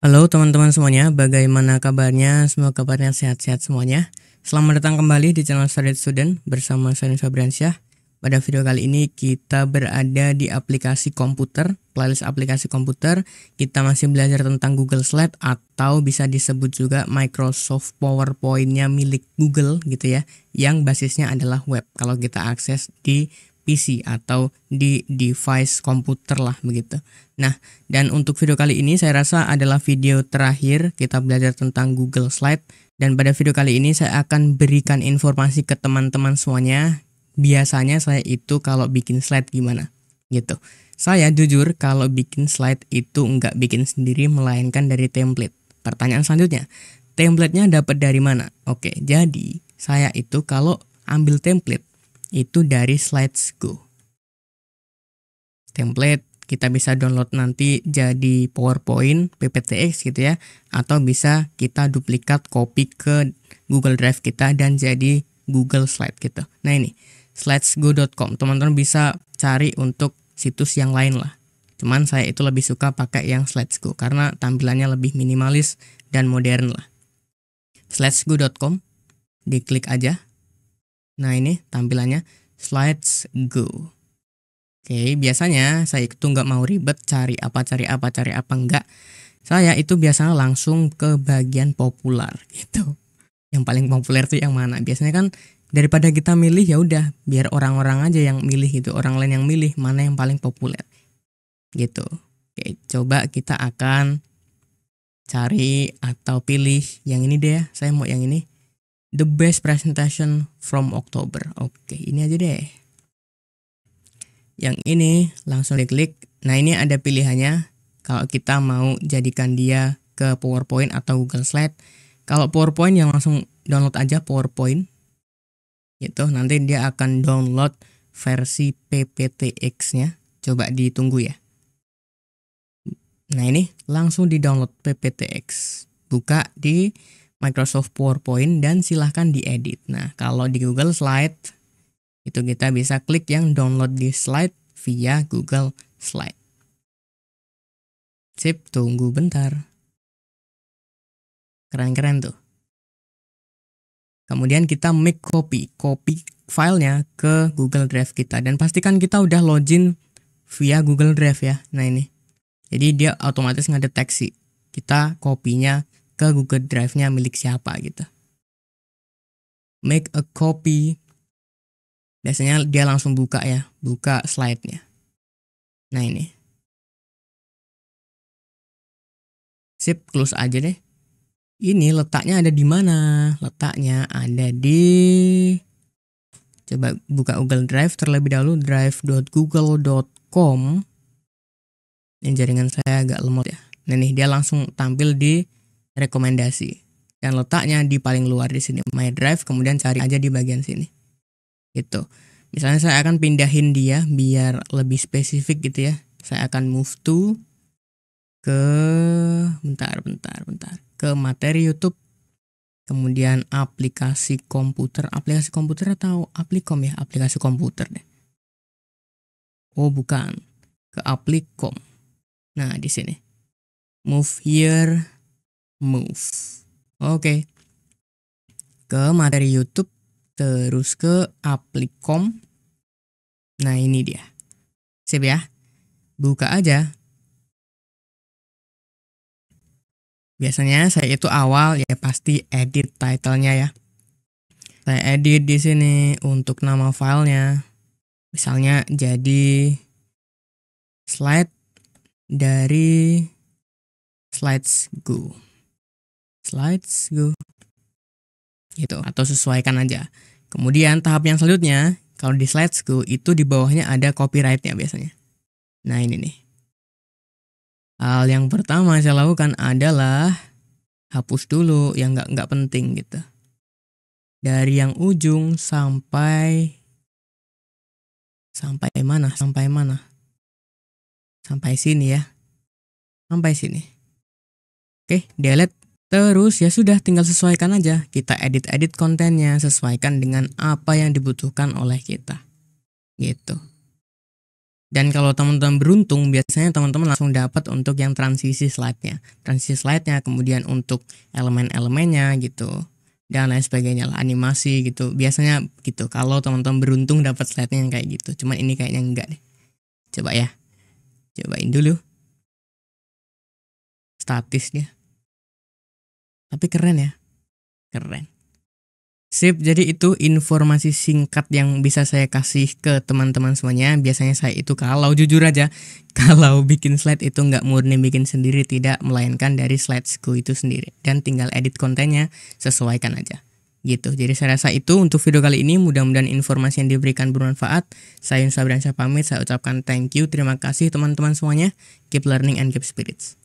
Halo teman-teman semuanya, bagaimana kabarnya? Semoga kabarnya sehat-sehat semuanya. Selamat datang kembali di channel Solid Student bersama saya Fabriansyah. Pada video kali ini kita berada di aplikasi komputer, playlist aplikasi komputer. Kita masih belajar tentang Google Slide atau bisa disebut juga Microsoft PowerPoint-nya milik Google gitu ya, yang basisnya adalah web kalau kita akses di PC atau di device komputer lah begitu. Nah, dan untuk video kali ini saya rasa adalah video terakhir kita belajar tentang Google Slide dan pada video kali ini saya akan berikan informasi ke teman-teman semuanya biasanya saya itu kalau bikin slide gimana gitu. Saya jujur kalau bikin slide itu nggak bikin sendiri melainkan dari template. Pertanyaan selanjutnya, template-nya dapat dari mana? Oke, jadi saya itu kalau ambil template itu dari Slides Go. Template kita bisa download nanti jadi PowerPoint, PPTX gitu ya, atau bisa kita duplikat copy ke Google Drive kita dan jadi Google Slide gitu. Nah ini slidesgo.com, teman-teman bisa cari untuk situs yang lain lah. Cuman saya itu lebih suka pakai yang slidesgo karena tampilannya lebih minimalis dan modern lah. Slidesgo.com, diklik aja. Nah ini tampilannya slides go. Oke, biasanya saya itu nggak mau ribet cari apa cari apa cari apa enggak. Saya itu biasanya langsung ke bagian populer gitu. Yang paling populer tuh yang mana? Biasanya kan daripada kita milih ya udah biar orang-orang aja yang milih itu orang lain yang milih mana yang paling populer. Gitu. Oke, coba kita akan cari atau pilih yang ini deh ya. Saya mau yang ini. The best presentation from October. Oke, ini aja deh. Yang ini langsung diklik. Nah, ini ada pilihannya kalau kita mau jadikan dia ke PowerPoint atau Google Slide. Kalau PowerPoint yang langsung download aja PowerPoint. Gitu, nanti dia akan download versi PPTX-nya. Coba ditunggu ya. Nah, ini langsung di-download PPTX. Buka di Microsoft PowerPoint dan silahkan diedit. Nah, kalau di Google Slide itu kita bisa klik yang download di slide via Google Slide. Sip, tunggu bentar. Keren-keren tuh. Kemudian kita make copy, copy filenya ke Google Drive kita dan pastikan kita udah login via Google Drive ya. Nah ini. Jadi dia otomatis ngedeteksi kita kopinya ke Google Drive-nya milik siapa gitu. Make a copy. Biasanya dia langsung buka ya, buka slide-nya. Nah ini. Sip, close aja deh. Ini letaknya ada di mana? Letaknya ada di coba buka Google Drive terlebih dahulu drive.google.com. Ini jaringan saya agak lemot ya. Nah nih dia langsung tampil di rekomendasi dan letaknya di paling luar di sini my drive kemudian cari aja di bagian sini gitu misalnya saya akan pindahin dia biar lebih spesifik gitu ya saya akan move to ke bentar bentar bentar ke materi YouTube kemudian aplikasi komputer aplikasi komputer atau aplikom ya aplikasi komputer deh oh bukan ke aplikom nah di sini move here move. Oke. Okay. Ke materi YouTube terus ke aplikom. Nah, ini dia. Sip ya. Buka aja. Biasanya saya itu awal ya pasti edit titlenya ya. Saya edit di sini untuk nama filenya. Misalnya jadi slide dari slides go. Slides go. Gitu, atau sesuaikan aja. Kemudian tahap yang selanjutnya, kalau di slides go itu di bawahnya ada copyrightnya biasanya. Nah ini nih. Hal yang pertama saya lakukan adalah hapus dulu yang nggak nggak penting gitu. Dari yang ujung sampai sampai mana? Sampai mana? Sampai sini ya. Sampai sini. Oke, delete Terus ya sudah tinggal sesuaikan aja, kita edit-edit kontennya, sesuaikan dengan apa yang dibutuhkan oleh kita. Gitu. Dan kalau teman-teman beruntung, biasanya teman-teman langsung dapat untuk yang transisi slide-nya. Transisi slide-nya, kemudian untuk elemen-elemennya gitu. Dan lain sebagainya lah, animasi gitu. Biasanya gitu, kalau teman-teman beruntung dapat slide-nya yang kayak gitu. Cuman ini kayaknya enggak deh. Coba ya. Cobain dulu. statisnya. Tapi keren ya. Keren. Sip, jadi itu informasi singkat yang bisa saya kasih ke teman-teman semuanya. Biasanya saya itu kalau jujur aja, kalau bikin slide itu nggak murni bikin sendiri, tidak melainkan dari slidesku itu sendiri. Dan tinggal edit kontennya, sesuaikan aja. Gitu, jadi saya rasa itu untuk video kali ini mudah-mudahan informasi yang diberikan bermanfaat. Saya Yunsa Bransyah pamit, saya ucapkan thank you, terima kasih teman-teman semuanya. Keep learning and keep spirits.